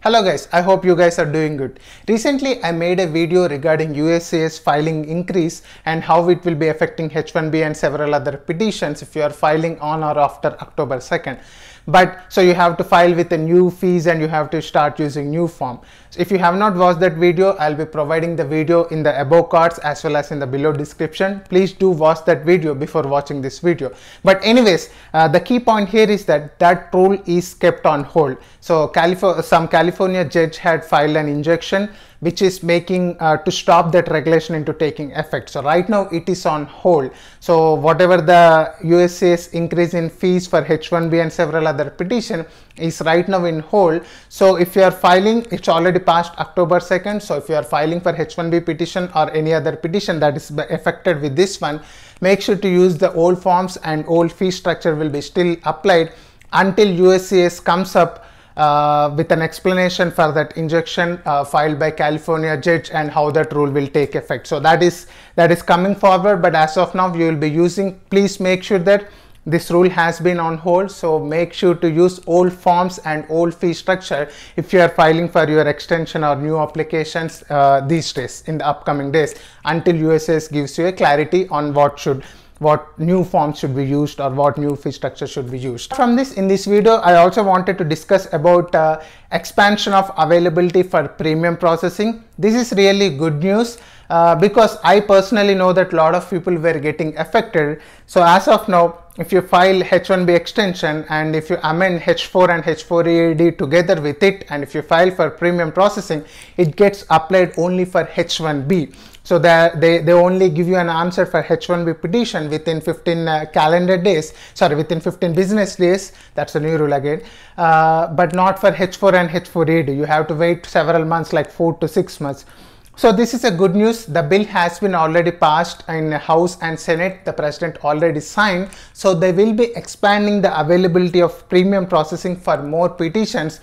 Hello guys, I hope you guys are doing good. Recently I made a video regarding USCIS filing increase and how it will be affecting H1B and several other petitions if you are filing on or after October 2nd but so you have to file with a new fees and you have to start using new form so if you have not watched that video i'll be providing the video in the above cards as well as in the below description please do watch that video before watching this video but anyways uh, the key point here is that that rule is kept on hold so Calif some california judge had filed an injunction which is making uh, to stop that regulation into taking effect. So right now it is on hold. So whatever the USA's increase in fees for H1B and several other petition is right now in hold. So if you are filing, it's already past October 2nd. So if you are filing for H1B petition or any other petition that is affected with this one, make sure to use the old forms and old fee structure will be still applied until USCS comes up uh, with an explanation for that injunction uh, filed by California judge and how that rule will take effect. So that is that is coming forward, but as of now, you will be using. Please make sure that this rule has been on hold so make sure to use old forms and old fee structure if you are filing for your extension or new applications uh, these days in the upcoming days until USS gives you a clarity on what should what new forms should be used or what new fee structure should be used. From this, in this video, I also wanted to discuss about uh, expansion of availability for premium processing. This is really good news uh, because I personally know that a lot of people were getting affected. So as of now, if you file H1B extension and if you amend H4 and H4EAD together with it and if you file for premium processing, it gets applied only for H1B. So they, they, they only give you an answer for H1B petition within 15 uh, calendar days, sorry, within 15 business days. That's a new rule again, uh, but not for H4 and H4EAD. You have to wait several months, like four to six months. So this is a good news. The bill has been already passed in House and Senate. The president already signed. So they will be expanding the availability of premium processing for more petitions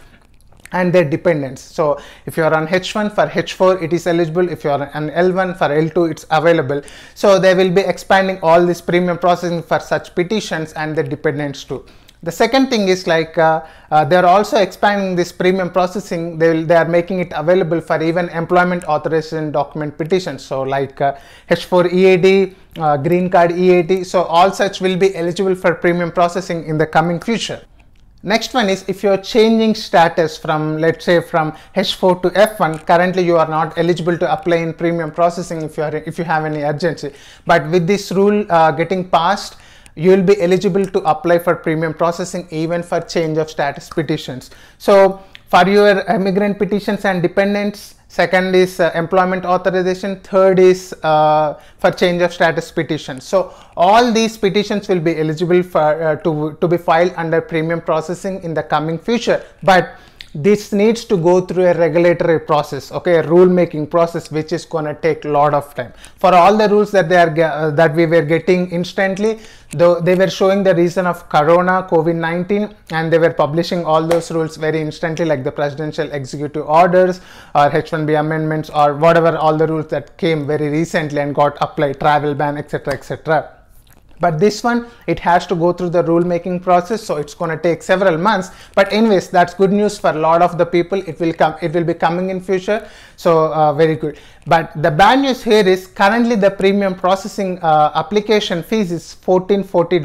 and their dependents. So if you are on H1 for H4 it is eligible if you are on L1 for L2 it's available. So they will be expanding all this premium processing for such petitions and their dependents too. The second thing is like uh, uh, they are also expanding this premium processing. They, will, they are making it available for even employment authorization document petitions. So like uh, H4 EAD, uh, green card EAD. So all such will be eligible for premium processing in the coming future. Next one is if you are changing status from let's say from H4 to F1 currently you are not eligible to apply in premium processing if you are if you have any urgency but with this rule uh, getting passed you will be eligible to apply for premium processing even for change of status petitions. So for your immigrant petitions and dependents, second is uh, employment authorization, third is uh, for change of status petitions. So all these petitions will be eligible for uh, to, to be filed under premium processing in the coming future. But this needs to go through a regulatory process okay a rule making process which is going to take a lot of time for all the rules that they are uh, that we were getting instantly though they were showing the reason of corona covid-19 and they were publishing all those rules very instantly like the presidential executive orders or h1b amendments or whatever all the rules that came very recently and got applied travel ban etc etc but this one, it has to go through the rulemaking process. So it's going to take several months. But anyways, that's good news for a lot of the people. It will come, it will be coming in future. So uh, very good. But the bad news here is currently the premium processing uh, application fees is $1440,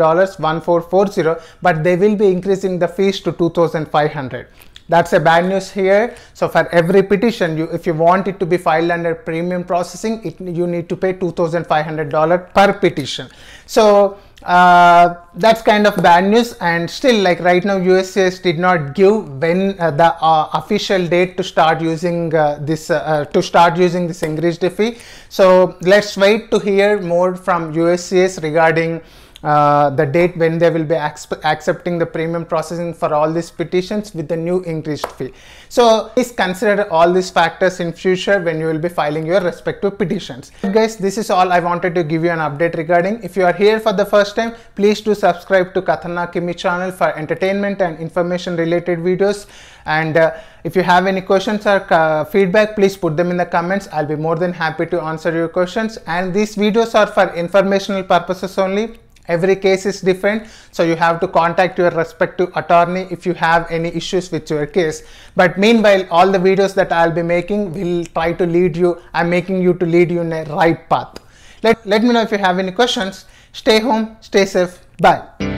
1440, but they will be increasing the fees to 2500 that's a bad news here. So for every petition, you, if you want it to be filed under premium processing, it, you need to pay $2,500 per petition. So uh, that's kind of bad news and still like right now USCS did not give when uh, the uh, official date to start using uh, this uh, uh, to start using this engaged fee so let's wait to hear more from USCS regarding uh, the date when they will be accepting the premium processing for all these petitions with the new increased fee. So please consider all these factors in future when you will be filing your respective petitions. Guys, this is all I wanted to give you an update regarding. If you are here for the first time, please do subscribe to Kathana Kimi channel for entertainment and information related videos. And uh, if you have any questions or uh, feedback, please put them in the comments. I'll be more than happy to answer your questions. And these videos are for informational purposes only every case is different so you have to contact your respective attorney if you have any issues with your case but meanwhile all the videos that i'll be making will try to lead you i'm making you to lead you in a right path let, let me know if you have any questions stay home stay safe bye